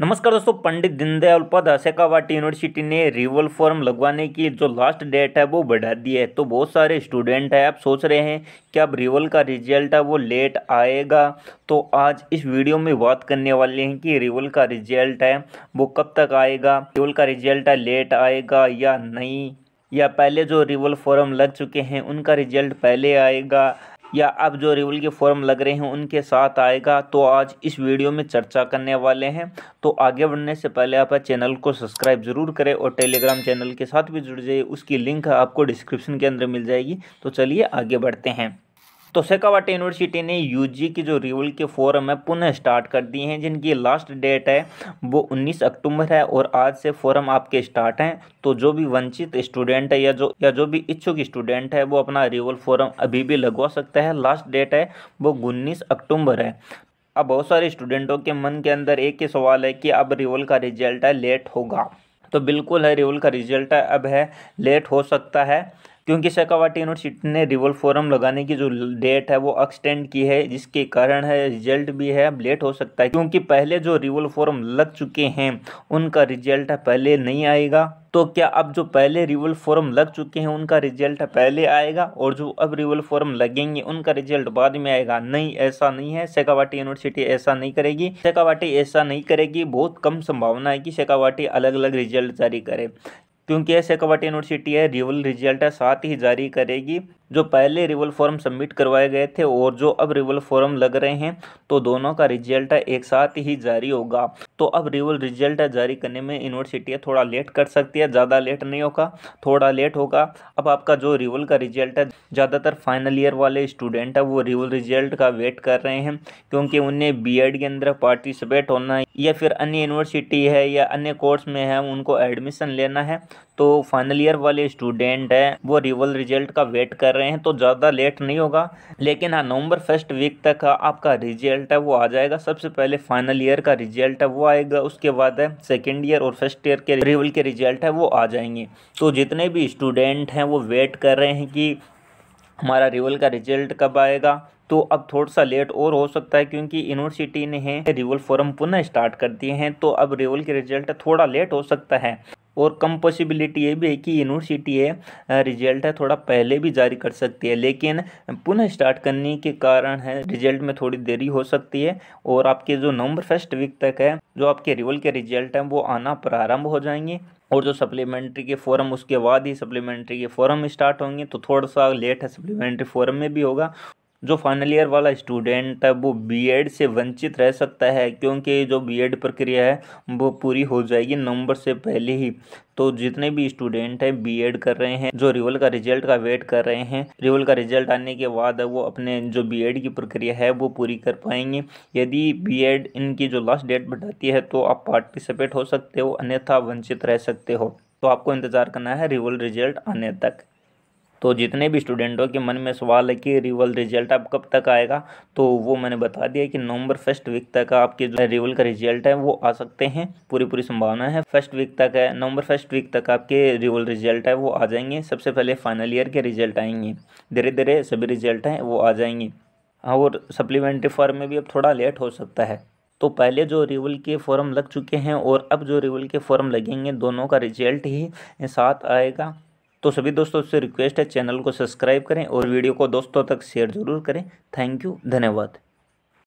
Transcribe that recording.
नमस्कार दोस्तों पंडित दीनदयाल उपाध्याय शेखावाट यूनिवर्सिटी ने रिवल फॉर्म लगवाने की जो लास्ट डेट है वो बढ़ा दी है तो बहुत सारे स्टूडेंट हैं आप सोच रहे हैं कि अब रिवल का रिजल्ट है वो लेट आएगा तो आज इस वीडियो में बात करने वाले हैं कि रिवल का रिजल्ट है वो कब तक आएगा रिवल का रिजल्ट है लेट आएगा या नहीं या पहले जो रिवल फॉर्म लग चुके हैं उनका रिजल्ट पहले आएगा या अब जो रिवल के फॉर्म लग रहे हैं उनके साथ आएगा तो आज इस वीडियो में चर्चा करने वाले हैं तो आगे बढ़ने से पहले आप चैनल को सब्सक्राइब ज़रूर करें और टेलीग्राम चैनल के साथ भी जुड़ जाइए उसकी लिंक आपको डिस्क्रिप्शन के अंदर मिल जाएगी तो चलिए आगे बढ़ते हैं तो सेकावाटी यूनिवर्सिटी ने यूजी की जो रिवल के फॉरम है पुनः स्टार्ट कर दिए हैं जिनकी लास्ट डेट है वो 19 अक्टूबर है और आज से फॉरम आपके स्टार्ट हैं तो जो भी वंचित स्टूडेंट है या जो या जो भी इच्छुक स्टूडेंट है वो अपना रिवल फॉरम अभी भी लगवा सकता है लास्ट डेट है वो उन्नीस अक्टूबर है अब बहुत सारे स्टूडेंटों के मन के अंदर एक ही सवाल है कि अब रिवल का रिजल्ट है लेट होगा तो बिल्कुल है रिवल का रिजल्ट है अब है लेट हो सकता है क्योंकि शेखावाटी यूनिवर्सिटी ने रिवल फोरम लगाने की जो डेट है वो एक्सटेंड की है जिसके कारण है रिजल्ट भी है लेट हो सकता है क्योंकि पहले जो रिवल फोरम लग चुके हैं उनका रिजल्ट पहले नहीं आएगा तो क्या अब जो पहले रिवल फोरम लग चुके हैं उनका रिजल्ट पहले आएगा और जो अब रिवल फोरम लगेंगे उनका रिजल्ट बाद में आएगा नहीं ऐसा नहीं है शेखावाटी यूनिवर्सिटी ऐसा नहीं करेगी शेखावाटी ऐसा नहीं करेगी बहुत कम संभावना है कि शेखावाटी अलग अलग रिजल्ट जारी करे क्योंकि ऐसे कवट यूनिवर्सिटी है रिवल रिजल्ट साथ ही जारी करेगी जो पहले रिवल फॉर्म सबमिट करवाए गए थे और जो अब रिवल फॉर्म लग रहे हैं तो दोनों का रिजल्ट एक साथ ही जारी होगा तो अब रिवल रिजल्ट जारी करने में यूनिवर्सिटियाँ थोड़ा लेट कर सकती है ज़्यादा लेट नहीं होगा थोड़ा लेट होगा अब आपका जो रिवल का रिजल्ट है ज़्यादातर फाइनल ईयर वाले स्टूडेंट है वो रिवल रिजल्ट का वेट कर रहे हैं क्योंकि उन्हें बी के अंदर पार्टिसिपेट होना है या फिर अन्य यूनिवर्सिटी है या अन्य कोर्स में है उनको एडमिशन लेना है तो फाइनल ईयर वाले स्टूडेंट हैं वो रिवल रिजल्ट का वेट कर कर रहे हैं तो ज़्यादा लेट नहीं होगा लेकिन हाँ नवंबर फर्स्ट वीक तक आपका रिजल्ट है वो आ जाएगा सबसे पहले फाइनल ईयर का रिजल्ट है वो आएगा उसके बाद है सेकेंड ईयर और फर्स्ट ईयर के रिवल के रिजल्ट है वो आ जाएंगे तो जितने भी स्टूडेंट हैं वो वेट कर रहे हैं कि हमारा रिवल का रिजल्ट कब आएगा तो अब थोड़ा सा लेट और हो सकता है क्योंकि यूनिवर्सिटी ने रिवल फॉर्म पुनः स्टार्ट कर दिए हैं तो अब रिवल के रिजल्ट थोड़ा लेट हो सकता है और कम पॉसिबिलिटी ये भी है कि यूनिवर्सिटी है रिजल्ट है थोड़ा पहले भी जारी कर सकती है लेकिन पुनः स्टार्ट करने के कारण है रिजल्ट में थोड़ी देरी हो सकती है और आपके जो नवंबर फर्स्ट वीक तक है जो आपके रिवल के रिजल्ट हैं वो आना प्रारंभ हो जाएंगे और जो सप्लीमेंट्री के फॉरम उसके बाद ही सप्लीमेंट्री के फॉरम स्टार्ट होंगे तो थोड़ा सा लेट है सप्लीमेंट्री फॉरम में भी होगा जो फाइनल ईयर वाला स्टूडेंट है वो बीएड से वंचित रह सकता है क्योंकि जो बीएड प्रक्रिया है वो पूरी हो जाएगी नवंबर से पहले ही तो जितने भी स्टूडेंट हैं बीएड कर रहे हैं जो रिवल का रिजल्ट का वेट कर रहे हैं रिवल का रिजल्ट आने के बाद वो अपने जो बीएड की प्रक्रिया है वो पूरी कर पाएंगे यदि बीएड इनकी जो लास्ट डेट बताती है तो आप पार्टिसिपेट हो सकते हो अन्यथा वंचित रह सकते हो तो आपको इंतज़ार करना है रिवल रिजल्ट आने तक तो जितने भी स्टूडेंटों के मन में सवाल है कि रिवल रिजल्ट अब कब तक आएगा तो वो मैंने बता दिया कि नवंबर फर्स्ट वीक तक आपके जो रिवल का रिजल्ट है वो आ सकते हैं पूरी पूरी संभावना है फर्स्ट वीक तक है नवंबर फर्स्ट वीक तक आपके रिवल रिजल्ट है वो आ जाएंगे सबसे पहले फाइनल ईयर के रिजल्ट आएंगे धीरे धीरे सभी रिजल्ट हैं वो आ जाएंगे हाँ, और सप्लीमेंट्री फॉर्म में भी अब थोड़ा लेट हो सकता है तो पहले जो रिवल के फॉर्म लग चुके हैं और अब जो रिवल के फॉर्म लगेंगे दोनों का रिजल्ट ही साथ आएगा तो सभी दोस्तों से रिक्वेस्ट है चैनल को सब्सक्राइब करें और वीडियो को दोस्तों तक शेयर जरूर करें थैंक यू धन्यवाद